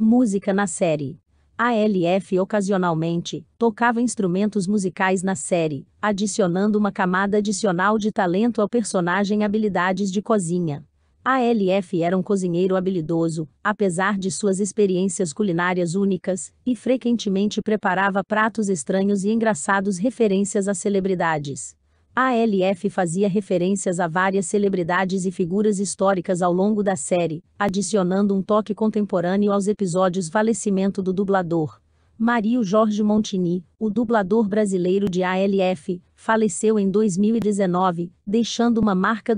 Música na série. A LF ocasionalmente tocava instrumentos musicais na série, adicionando uma camada adicional de talento ao personagem habilidades de cozinha. A LF era um cozinheiro habilidoso, apesar de suas experiências culinárias únicas, e frequentemente preparava pratos estranhos e engraçados referências a celebridades. ALF fazia referências a várias celebridades e figuras históricas ao longo da série, adicionando um toque contemporâneo aos episódios Falecimento do Dublador. Mario Jorge Montini, o dublador brasileiro de ALF, faleceu em 2019, deixando uma marca